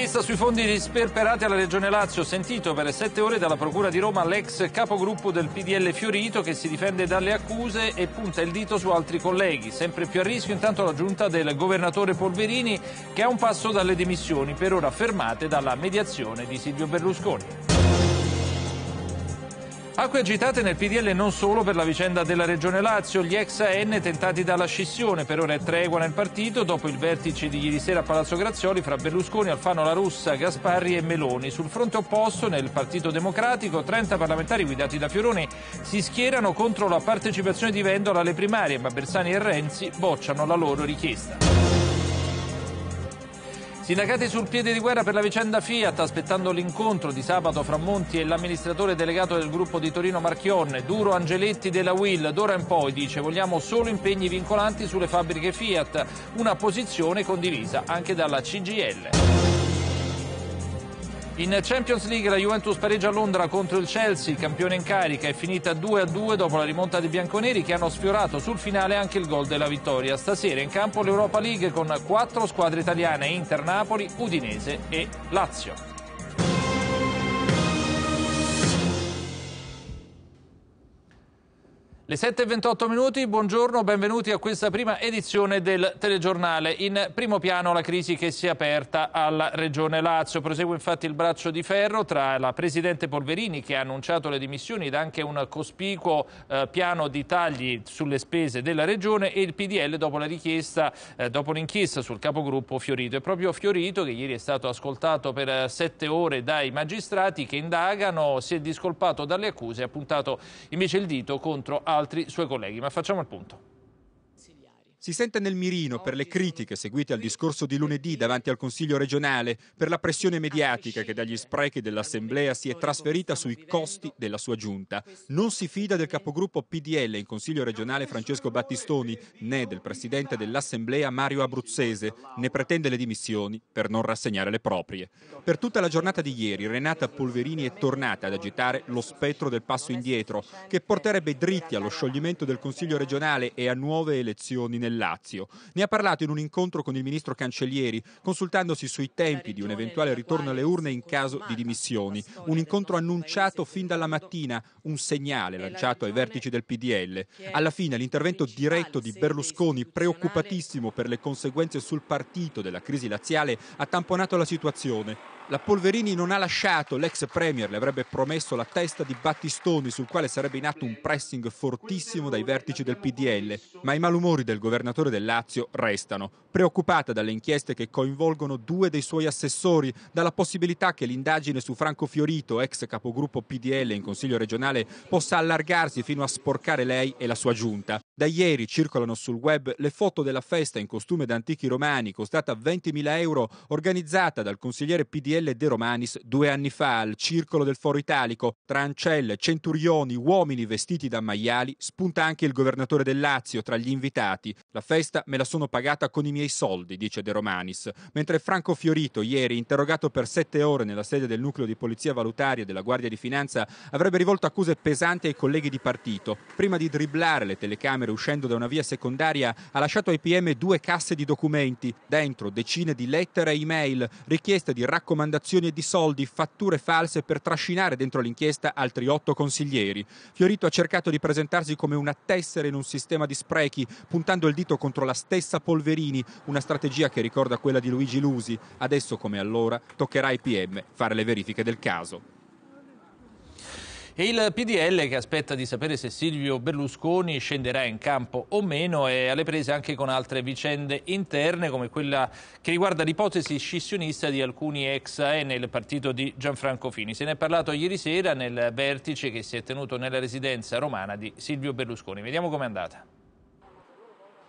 Inchiesta sui fondi sperperati alla Regione Lazio, sentito per sette ore dalla Procura di Roma l'ex capogruppo del PDL Fiorito che si difende dalle accuse e punta il dito su altri colleghi. Sempre più a rischio intanto la giunta del governatore Polverini che è un passo dalle dimissioni, per ora fermate dalla mediazione di Silvio Berlusconi. Acque agitate nel PDL non solo per la vicenda della Regione Lazio, gli ex AN tentati dalla scissione, per ora è tregua nel partito, dopo il vertice di ieri sera a Palazzo Grazioli fra Berlusconi, Alfano La Russa, Gasparri e Meloni. Sul fronte opposto, nel Partito Democratico, 30 parlamentari guidati da Fioroni si schierano contro la partecipazione di Vendola alle primarie, ma Bersani e Renzi bocciano la loro richiesta. Sindacati sul piede di guerra per la vicenda Fiat, aspettando l'incontro di sabato fra Monti e l'amministratore delegato del gruppo di Torino Marchionne, Duro Angeletti della Will, d'ora in poi dice vogliamo solo impegni vincolanti sulle fabbriche Fiat, una posizione condivisa anche dalla CGL. In Champions League la Juventus pareggia a Londra contro il Chelsea, campione in carica, è finita 2-2 dopo la rimonta dei bianconeri che hanno sfiorato sul finale anche il gol della vittoria. Stasera in campo l'Europa League con quattro squadre italiane, Inter, Napoli, Udinese e Lazio. Le 7.28 minuti, buongiorno, benvenuti a questa prima edizione del telegiornale. In primo piano la crisi che si è aperta alla Regione Lazio. Prosegue infatti il braccio di ferro tra la Presidente Polverini che ha annunciato le dimissioni ed anche un cospicuo eh, piano di tagli sulle spese della Regione e il PDL eh, dopo l'inchiesta eh, sul capogruppo Fiorito. È proprio Fiorito che ieri è stato ascoltato per eh, sette ore dai magistrati che indagano, si è discolpato dalle accuse e ha puntato invece il dito contro Aurelio altri suoi colleghi, ma facciamo il punto. Si sente nel mirino per le critiche seguite al discorso di lunedì davanti al Consiglio regionale, per la pressione mediatica che dagli sprechi dell'Assemblea si è trasferita sui costi della sua giunta. Non si fida del capogruppo PDL in Consiglio regionale Francesco Battistoni, né del presidente dell'Assemblea Mario Abruzzese, ne pretende le dimissioni per non rassegnare le proprie. Per tutta la giornata di ieri Renata Polverini è tornata ad agitare lo spettro del passo indietro, che porterebbe dritti allo scioglimento del Consiglio regionale e a nuove elezioni nel nel Lazio. Ne ha parlato in un incontro con il ministro Cancellieri, consultandosi sui tempi di un eventuale ritorno alle urne in caso di dimissioni. Un incontro annunciato fin dalla mattina, un segnale lanciato ai vertici del PDL. Alla fine l'intervento diretto di Berlusconi, preoccupatissimo per le conseguenze sul partito della crisi laziale, ha tamponato la situazione. La Polverini non ha lasciato, l'ex Premier le avrebbe promesso la testa di Battistoni sul quale sarebbe in atto un pressing fortissimo dai vertici del PDL, ma i malumori del governatore del Lazio restano, preoccupata dalle inchieste che coinvolgono due dei suoi assessori, dalla possibilità che l'indagine su Franco Fiorito, ex capogruppo PDL in Consiglio regionale, possa allargarsi fino a sporcare lei e la sua giunta. Da ieri circolano sul web le foto della festa in costume da antichi romani, costata 20.000 euro, organizzata dal consigliere PDL Gabriele De Romanis due anni fa al Circolo del Foro Italico. Tra ancelle, centurioni, uomini vestiti da maiali, spunta anche il governatore del Lazio tra gli invitati. La festa me la sono pagata con i miei soldi, dice De Romanis. Mentre Franco Fiorito, ieri interrogato per sette ore nella sede del nucleo di polizia valutaria della Guardia di Finanza, avrebbe rivolto accuse pesanti ai colleghi di partito. Prima di dribblare le telecamere uscendo da una via secondaria, ha lasciato ai PM due casse di documenti, dentro decine di lettere e email, richieste di raccomandazioni raccomandazioni e di soldi, fatture false per trascinare dentro l'inchiesta altri otto consiglieri. Fiorito ha cercato di presentarsi come una tessera in un sistema di sprechi, puntando il dito contro la stessa Polverini, una strategia che ricorda quella di Luigi Lusi. Adesso come allora toccherà ai PM fare le verifiche del caso. E il PDL che aspetta di sapere se Silvio Berlusconi scenderà in campo o meno è alle prese anche con altre vicende interne come quella che riguarda l'ipotesi scissionista di alcuni ex AE nel partito di Gianfranco Fini. Se ne è parlato ieri sera nel vertice che si è tenuto nella residenza romana di Silvio Berlusconi. Vediamo com'è andata.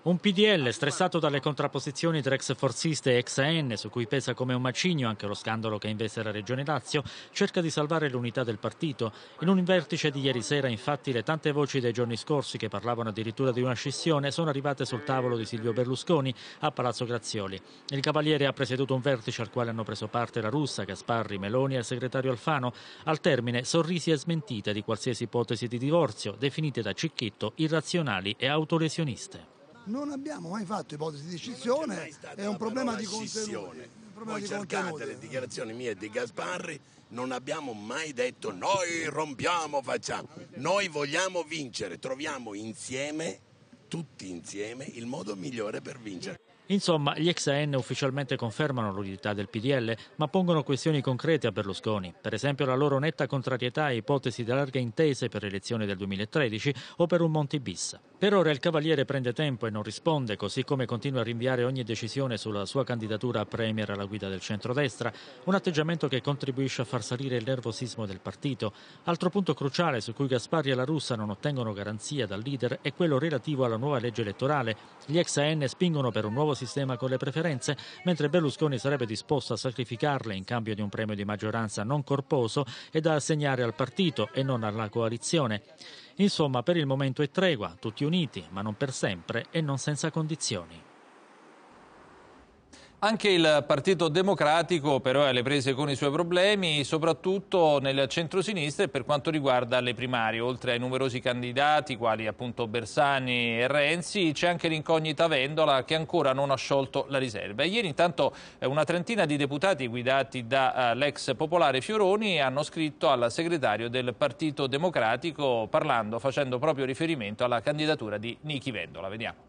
Un PDL stressato dalle contrapposizioni tra ex forziste e ex AN, su cui pesa come un macigno anche lo scandalo che investe la Regione Lazio, cerca di salvare l'unità del partito. In un vertice di ieri sera, infatti, le tante voci dei giorni scorsi che parlavano addirittura di una scissione sono arrivate sul tavolo di Silvio Berlusconi a Palazzo Grazioli. Il Cavaliere ha presieduto un vertice al quale hanno preso parte la Russa, Gasparri, Meloni e il segretario Alfano. Al termine, sorrisi e smentite di qualsiasi ipotesi di divorzio, definite da Cicchetto irrazionali e autolesioniste non abbiamo mai fatto ipotesi di scissione, è un problema di scissione. Voi cercate le dichiarazioni mie e di Gasparri, non abbiamo mai detto noi rompiamo, facciamo, noi vogliamo vincere, troviamo insieme, tutti insieme, il modo migliore per vincere. Insomma, gli ex AN ufficialmente confermano l'unità del PDL, ma pongono questioni concrete a Berlusconi, per esempio la loro netta contrarietà a ipotesi di larghe intese per l'elezione del 2013 o per un Monti Bissa. Per ora il Cavaliere prende tempo e non risponde, così come continua a rinviare ogni decisione sulla sua candidatura a Premier alla guida del centrodestra, un atteggiamento che contribuisce a far salire il nervosismo del partito. Altro punto cruciale su cui Gasparri e la Russa non ottengono garanzia dal leader è quello relativo alla nuova legge elettorale. Gli ex AN spingono per un nuovo sistema con le preferenze, mentre Berlusconi sarebbe disposto a sacrificarle in cambio di un premio di maggioranza non corposo e da assegnare al partito e non alla coalizione. Insomma, per il momento è tregua, tutti uniti, ma non per sempre e non senza condizioni. Anche il Partito Democratico però è alle prese con i suoi problemi, soprattutto nel centro-sinistra e per quanto riguarda le primarie. Oltre ai numerosi candidati, quali appunto Bersani e Renzi, c'è anche l'incognita Vendola che ancora non ha sciolto la riserva. ieri intanto eh, una trentina di deputati guidati dall'ex eh, popolare Fioroni hanno scritto al segretario del Partito Democratico parlando, facendo proprio riferimento alla candidatura di Niki Vendola. Vediamo.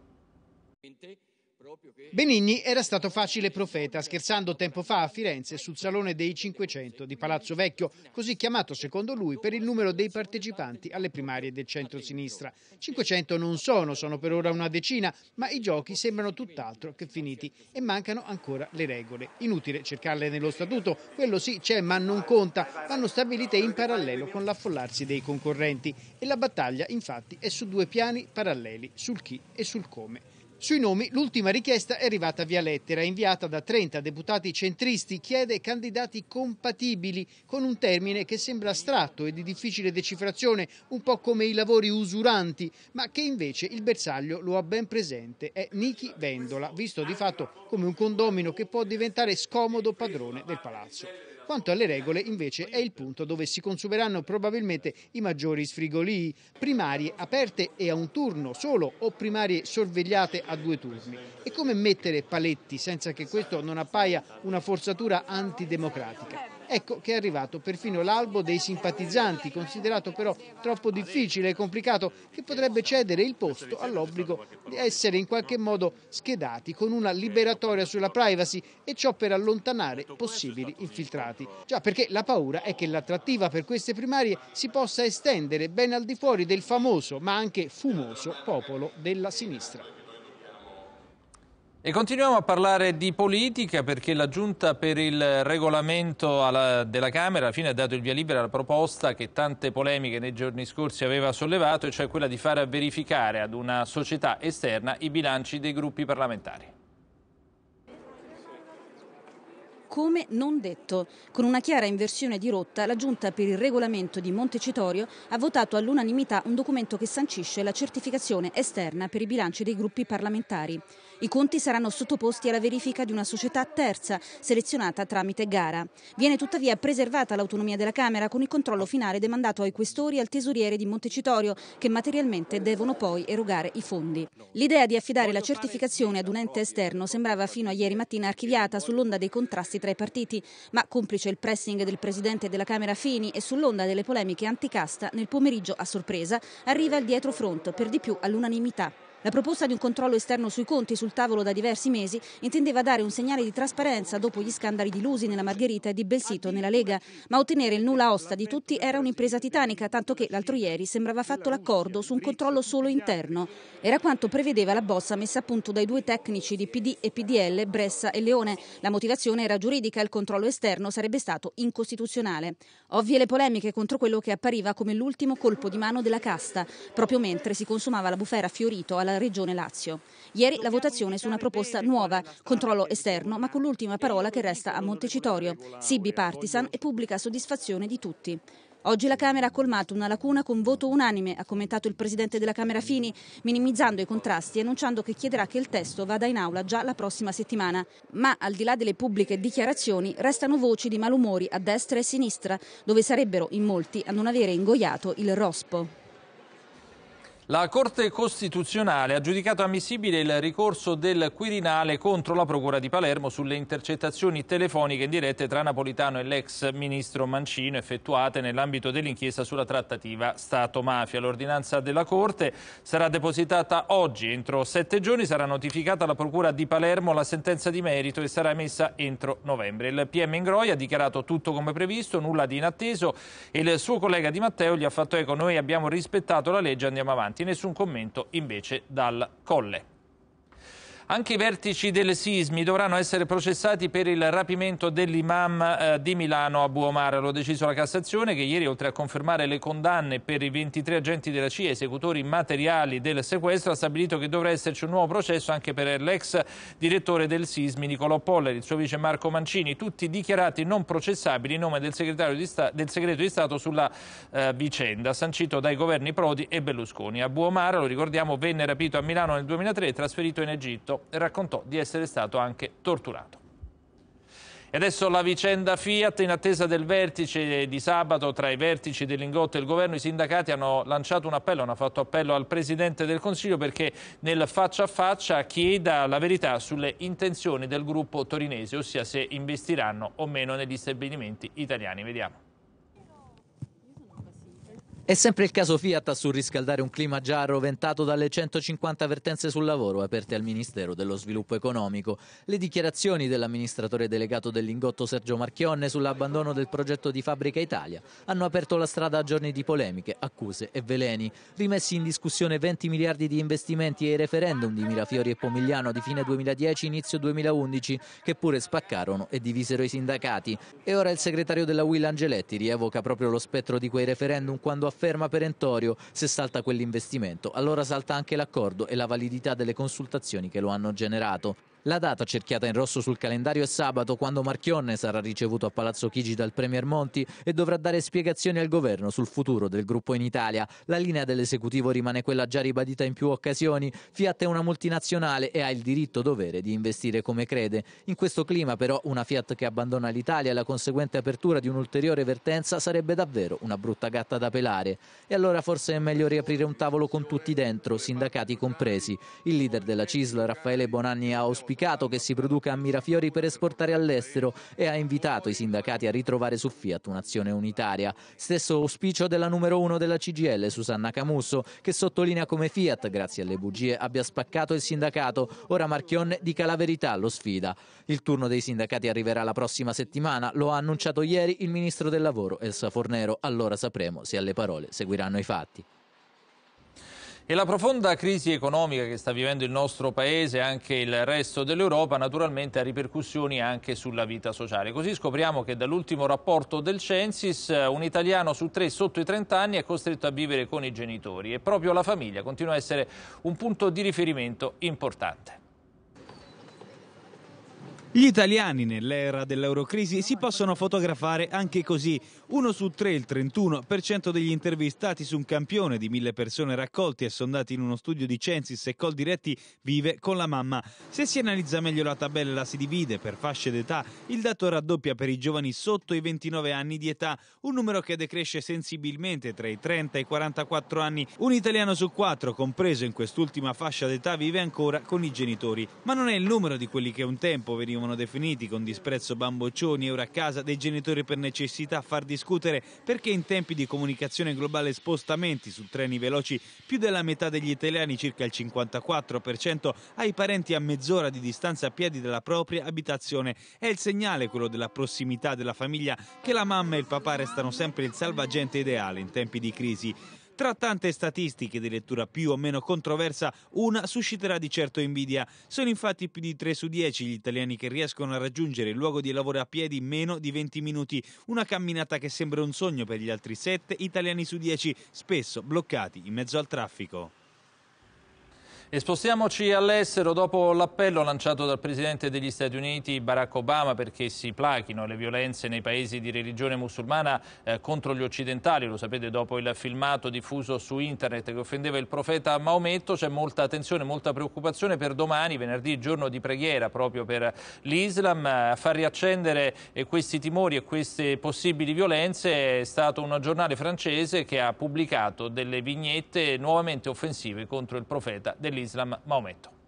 Benigni era stato facile profeta, scherzando tempo fa a Firenze sul Salone dei 500 di Palazzo Vecchio, così chiamato secondo lui per il numero dei partecipanti alle primarie del centro-sinistra. 500 non sono, sono per ora una decina, ma i giochi sembrano tutt'altro che finiti e mancano ancora le regole. Inutile cercarle nello statuto, quello sì c'è ma non conta, vanno stabilite in parallelo con l'affollarsi dei concorrenti e la battaglia infatti è su due piani paralleli, sul chi e sul come. Sui nomi l'ultima richiesta è arrivata via lettera, inviata da 30 deputati centristi, chiede candidati compatibili con un termine che sembra astratto e di difficile decifrazione, un po' come i lavori usuranti, ma che invece il bersaglio lo ha ben presente, è Niki Vendola, visto di fatto come un condomino che può diventare scomodo padrone del palazzo. Quanto alle regole, invece, è il punto dove si consumeranno probabilmente i maggiori sfrigolii, primarie aperte e a un turno solo o primarie sorvegliate a due turni. E come mettere paletti senza che questo non appaia una forzatura antidemocratica? Ecco che è arrivato perfino l'albo dei simpatizzanti, considerato però troppo difficile e complicato, che potrebbe cedere il posto all'obbligo di essere in qualche modo schedati con una liberatoria sulla privacy e ciò per allontanare possibili infiltrati. Già perché la paura è che l'attrattiva per queste primarie si possa estendere ben al di fuori del famoso ma anche fumoso popolo della sinistra. E continuiamo a parlare di politica perché la Giunta per il regolamento alla, della Camera alla fine ha dato il via libera alla proposta che tante polemiche nei giorni scorsi aveva sollevato, e cioè quella di far verificare ad una società esterna i bilanci dei gruppi parlamentari. come non detto. Con una chiara inversione di rotta, la Giunta per il regolamento di Montecitorio ha votato all'unanimità un documento che sancisce la certificazione esterna per i bilanci dei gruppi parlamentari. I conti saranno sottoposti alla verifica di una società terza, selezionata tramite gara. Viene tuttavia preservata l'autonomia della Camera con il controllo finale demandato ai questori e al tesoriere di Montecitorio, che materialmente devono poi erogare i fondi. L'idea di affidare la certificazione ad un ente esterno sembrava fino a ieri mattina archiviata sull'onda dei contrasti tra i partiti, ma complice il pressing del presidente della Camera Fini e sull'onda delle polemiche anticasta, nel pomeriggio a sorpresa arriva il dietro front, per di più all'unanimità. La proposta di un controllo esterno sui conti sul tavolo da diversi mesi intendeva dare un segnale di trasparenza dopo gli scandali di Lusi nella Margherita e di Belsito nella Lega, ma ottenere il nulla osta di tutti era un'impresa titanica, tanto che l'altro ieri sembrava fatto l'accordo su un controllo solo interno. Era quanto prevedeva la bossa messa a punto dai due tecnici di PD e PDL, Bressa e Leone. La motivazione era giuridica, il controllo esterno sarebbe stato incostituzionale. Ovvie le polemiche contro quello che appariva come l'ultimo colpo di mano della casta, proprio mentre si consumava la bufera fiorito alla alla Regione Lazio. Ieri la votazione su una proposta nuova, controllo esterno, ma con l'ultima parola che resta a Montecitorio. Sibi Partisan e pubblica soddisfazione di tutti. Oggi la Camera ha colmato una lacuna con voto unanime, ha commentato il presidente della Camera Fini, minimizzando i contrasti e annunciando che chiederà che il testo vada in aula già la prossima settimana. Ma al di là delle pubbliche dichiarazioni, restano voci di malumori a destra e a sinistra, dove sarebbero in molti a non avere ingoiato il rospo. La Corte Costituzionale ha giudicato ammissibile il ricorso del Quirinale contro la Procura di Palermo sulle intercettazioni telefoniche in dirette tra Napolitano e l'ex ministro Mancino effettuate nell'ambito dell'inchiesta sulla trattativa Stato-Mafia. L'ordinanza della Corte sarà depositata oggi. Entro sette giorni sarà notificata alla Procura di Palermo la sentenza di merito e sarà emessa entro novembre. Il PM Ingroia ha dichiarato tutto come previsto, nulla di inatteso e il suo collega Di Matteo gli ha fatto eco. Noi abbiamo rispettato la legge, andiamo avanti. Nessun commento invece dal Colle. Anche i vertici del sismi dovranno essere processati per il rapimento dell'imam eh, di Milano a Buomara. Lo ha deciso la Cassazione che ieri, oltre a confermare le condanne per i 23 agenti della CIA, esecutori materiali del sequestro, ha stabilito che dovrà esserci un nuovo processo anche per l'ex direttore del sismi Nicolò Poller, il suo vice Marco Mancini, tutti dichiarati non processabili in nome del, di del segreto di Stato sulla eh, vicenda, sancito dai governi Prodi e Berlusconi. A Buomara, lo ricordiamo, venne rapito a Milano nel 2003 e trasferito in Egitto e raccontò di essere stato anche torturato. E adesso la vicenda Fiat, in attesa del vertice di sabato tra i vertici dell'ingotto e il governo, i sindacati hanno lanciato un appello, hanno fatto appello al Presidente del Consiglio perché nel faccia a faccia chieda la verità sulle intenzioni del gruppo torinese, ossia se investiranno o meno negli stabilimenti italiani. Vediamo. È sempre il caso Fiat a surriscaldare un clima già arroventato dalle 150 vertenze sul lavoro aperte al Ministero dello Sviluppo Economico. Le dichiarazioni dell'amministratore delegato dell'ingotto Sergio Marchionne sull'abbandono del progetto di Fabbrica Italia hanno aperto la strada a giorni di polemiche, accuse e veleni, rimessi in discussione 20 miliardi di investimenti e i referendum di Mirafiori e Pomigliano di fine 2010 inizio 2011 che pure spaccarono e divisero i sindacati. E ora il segretario della Will Angeletti rievoca proprio lo spettro di quei referendum quando afferma afferma perentorio se salta quell'investimento allora salta anche l'accordo e la validità delle consultazioni che lo hanno generato. La data cerchiata in rosso sul calendario è sabato, quando Marchionne sarà ricevuto a Palazzo Chigi dal Premier Monti e dovrà dare spiegazioni al governo sul futuro del gruppo in Italia. La linea dell'esecutivo rimane quella già ribadita in più occasioni. Fiat è una multinazionale e ha il diritto-dovere di investire come crede. In questo clima, però, una Fiat che abbandona l'Italia e la conseguente apertura di un'ulteriore vertenza sarebbe davvero una brutta gatta da pelare. E allora forse è meglio riaprire un tavolo con tutti dentro, sindacati compresi. Il leader della CISL, Raffaele Bonanni, ha auspicato auspicato che si produca a Mirafiori per esportare all'estero e ha invitato i sindacati a ritrovare su Fiat un'azione unitaria. Stesso auspicio della numero uno della CGL, Susanna Camusso, che sottolinea come Fiat, grazie alle bugie, abbia spaccato il sindacato. Ora Marchionne dica la verità, allo sfida. Il turno dei sindacati arriverà la prossima settimana, lo ha annunciato ieri il ministro del lavoro Elsa Fornero. Allora sapremo se alle parole seguiranno i fatti. E la profonda crisi economica che sta vivendo il nostro Paese e anche il resto dell'Europa naturalmente ha ripercussioni anche sulla vita sociale. Così scopriamo che dall'ultimo rapporto del Censis eh, un italiano su tre sotto i 30 anni è costretto a vivere con i genitori e proprio la famiglia continua a essere un punto di riferimento importante. Gli italiani nell'era dell'eurocrisi si possono fotografare anche così. Uno su tre, il 31% degli intervistati su un campione di mille persone raccolti e sondati in uno studio di Censis e Coldiretti vive con la mamma. Se si analizza meglio la tabella e la si divide per fasce d'età, il dato raddoppia per i giovani sotto i 29 anni di età, un numero che decresce sensibilmente tra i 30 e i 44 anni. Un italiano su quattro, compreso in quest'ultima fascia d'età, vive ancora con i genitori. Ma non è il numero di quelli che un tempo venivano venivano definiti con disprezzo bamboccioni, ora a casa dei genitori per necessità, far discutere perché in tempi di comunicazione globale spostamenti su treni veloci più della metà degli italiani, circa il 54%, ha i parenti a mezz'ora di distanza a piedi dalla propria abitazione. È il segnale quello della prossimità della famiglia che la mamma e il papà restano sempre il salvagente ideale in tempi di crisi. Tra tante statistiche di lettura più o meno controversa, una susciterà di certo invidia. Sono infatti più di 3 su 10 gli italiani che riescono a raggiungere il luogo di lavoro a piedi in meno di 20 minuti, una camminata che sembra un sogno per gli altri 7 italiani su 10, spesso bloccati in mezzo al traffico. E spostiamoci all'estero dopo l'appello lanciato dal Presidente degli Stati Uniti Barack Obama perché si plachino le violenze nei paesi di religione musulmana eh, contro gli occidentali, lo sapete dopo il filmato diffuso su internet che offendeva il profeta Maometto, c'è molta attenzione, molta preoccupazione per domani, venerdì, giorno di preghiera proprio per l'Islam, a far riaccendere eh, questi timori e queste possibili violenze è stato un giornale francese che ha pubblicato delle vignette nuovamente offensive contro il profeta dell'Islam dell'Islam Maometto.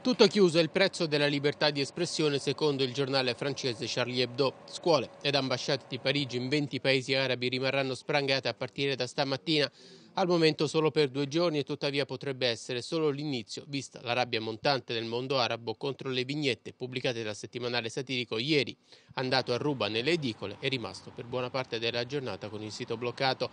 Tutto chiuso è il prezzo della libertà di espressione secondo il giornale francese Charlie Hebdo. Scuole ed ambasciate di Parigi in 20 paesi arabi rimarranno sprangate a partire da stamattina. Al momento solo per due giorni e tuttavia potrebbe essere solo l'inizio, vista la rabbia montante del mondo arabo contro le vignette pubblicate dal settimanale satirico ieri, andato a ruba nelle edicole e rimasto per buona parte della giornata con il sito bloccato.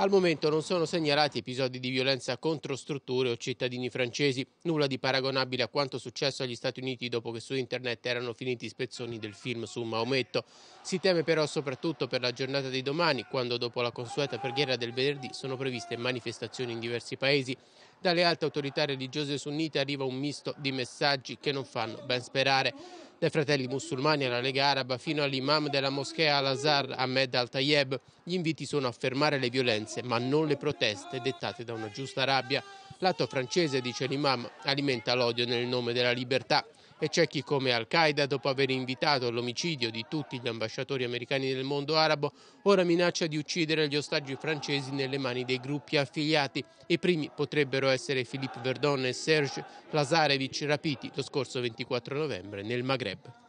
Al momento non sono segnalati episodi di violenza contro strutture o cittadini francesi, nulla di paragonabile a quanto successo agli Stati Uniti dopo che su internet erano finiti spezzoni del film su Maometto. Si teme però soprattutto per la giornata di domani, quando dopo la consueta preghiera del venerdì sono previste manifestazioni in diversi paesi. Dalle alte autorità religiose sunnite arriva un misto di messaggi che non fanno ben sperare. Dai fratelli musulmani alla Lega Araba fino all'imam della moschea Al-Azhar Ahmed Al-Tayeb, gli inviti sono a fermare le violenze ma non le proteste dettate da una giusta rabbia. L'atto francese, dice l'imam, alimenta l'odio nel nome della libertà e c'è chi come Al-Qaeda, dopo aver invitato all'omicidio di tutti gli ambasciatori americani nel mondo arabo, ora minaccia di uccidere gli ostaggi francesi nelle mani dei gruppi affiliati. I primi potrebbero essere Philippe Verdon e Serge Lazarevich rapiti lo scorso 24 novembre nel Maghreb.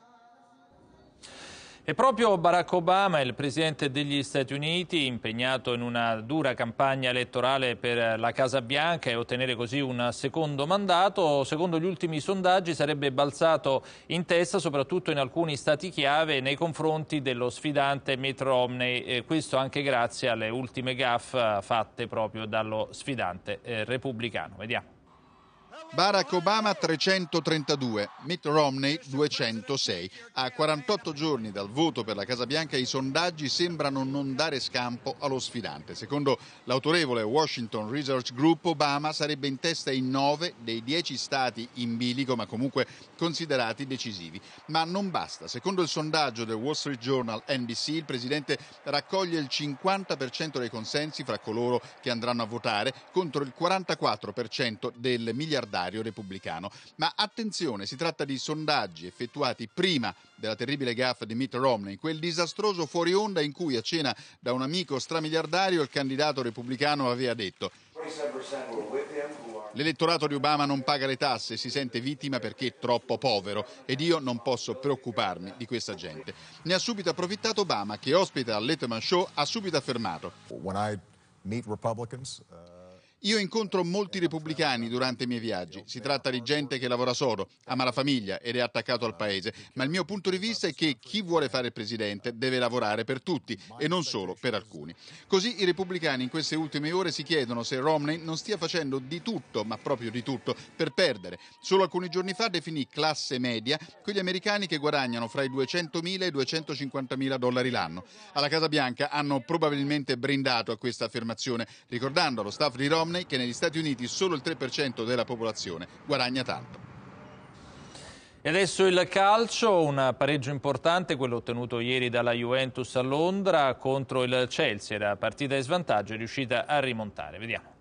E proprio Barack Obama, il presidente degli Stati Uniti, impegnato in una dura campagna elettorale per la Casa Bianca e ottenere così un secondo mandato, secondo gli ultimi sondaggi sarebbe balzato in testa soprattutto in alcuni stati chiave nei confronti dello sfidante Mitt Romney, e questo anche grazie alle ultime gaffe fatte proprio dallo sfidante eh, repubblicano. Vediamo. Barack Obama 332, Mitt Romney 206. A 48 giorni dal voto per la Casa Bianca i sondaggi sembrano non dare scampo allo sfidante. Secondo l'autorevole Washington Research Group Obama sarebbe in testa in 9 dei 10 stati in bilico ma comunque considerati decisivi. Ma non basta. Secondo il sondaggio del Wall Street Journal NBC il presidente raccoglie il 50% dei consensi fra coloro che andranno a votare contro il 44% del miliardario segretario repubblicano. Ma attenzione, si tratta di sondaggi effettuati prima della terribile gaffa di Mitt Romney, quel disastroso fuori onda in cui a cena da un amico stramiliardario il candidato repubblicano aveva detto L'elettorato di Obama non paga le tasse, si sente vittima perché è troppo povero ed io non posso preoccuparmi di questa gente. Ne ha subito approfittato Obama, che ospita al Letterman Show, ha subito affermato. Io incontro molti repubblicani durante i miei viaggi. Si tratta di gente che lavora solo, ama la famiglia ed è attaccato al paese, ma il mio punto di vista è che chi vuole fare il presidente deve lavorare per tutti e non solo per alcuni. Così i repubblicani in queste ultime ore si chiedono se Romney non stia facendo di tutto, ma proprio di tutto, per perdere. Solo alcuni giorni fa definì classe media quegli americani che guadagnano fra i 200.000 e i 250.000 dollari l'anno. Alla Casa Bianca hanno probabilmente brindato a questa affermazione, ricordando allo staff di Romney donne che negli Stati Uniti solo il 3% della popolazione guadagna tanto. E adesso il calcio, un pareggio importante, quello ottenuto ieri dalla Juventus a Londra contro il Chelsea. La partita di svantaggio è riuscita a rimontare. Vediamo.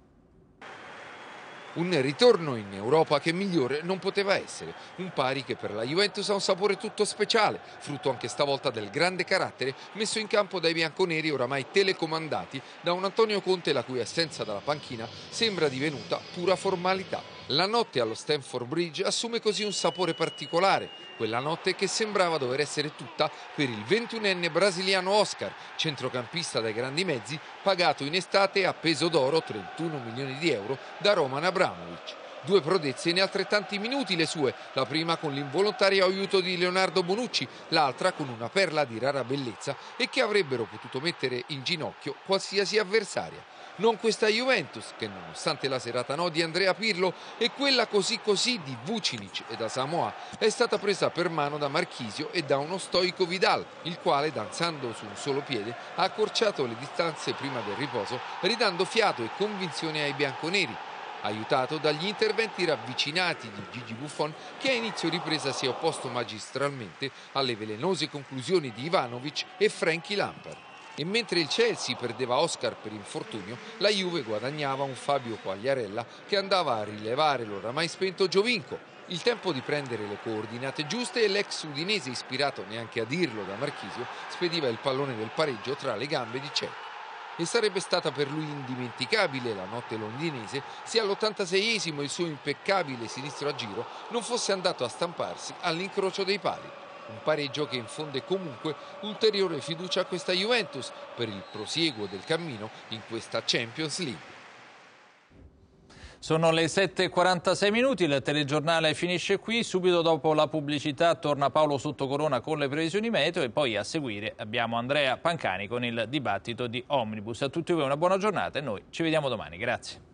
Un ritorno in Europa che migliore non poteva essere, un pari che per la Juventus ha un sapore tutto speciale, frutto anche stavolta del grande carattere messo in campo dai bianconeri oramai telecomandati da un Antonio Conte la cui assenza dalla panchina sembra divenuta pura formalità. La notte allo Stanford Bridge assume così un sapore particolare, quella notte che sembrava dover essere tutta per il 21enne brasiliano Oscar, centrocampista dai grandi mezzi, pagato in estate a peso d'oro 31 milioni di euro da Roman Abramovic. Due prodezze in altrettanti minuti le sue, la prima con l'involontario aiuto di Leonardo Bonucci, l'altra con una perla di rara bellezza e che avrebbero potuto mettere in ginocchio qualsiasi avversaria non questa Juventus che nonostante la serata no di Andrea Pirlo e quella così così di Vucinic e da Samoa è stata presa per mano da Marchisio e da uno stoico Vidal, il quale danzando su un solo piede ha accorciato le distanze prima del riposo ridando fiato e convinzione ai bianconeri aiutato dagli interventi ravvicinati di Gigi Buffon che a inizio ripresa si è opposto magistralmente alle velenose conclusioni di Ivanovic e Frankie Lampard. E mentre il Chelsea perdeva Oscar per infortunio, la Juve guadagnava un Fabio Quagliarella che andava a rilevare l'oramai spento Giovinco. Il tempo di prendere le coordinate giuste e l'ex udinese, ispirato neanche a dirlo da Marchisio, spediva il pallone del pareggio tra le gambe di Cech e sarebbe stata per lui indimenticabile la notte londinese se all'86esimo il suo impeccabile sinistro a giro non fosse andato a stamparsi all'incrocio dei pali. Un pareggio che infonde comunque ulteriore fiducia a questa Juventus per il prosieguo del cammino in questa Champions League. Sono le 7.46 minuti, il telegiornale finisce qui, subito dopo la pubblicità torna Paolo Sottocorona con le previsioni meteo e poi a seguire abbiamo Andrea Pancani con il dibattito di Omnibus. A tutti voi una buona giornata e noi ci vediamo domani, grazie.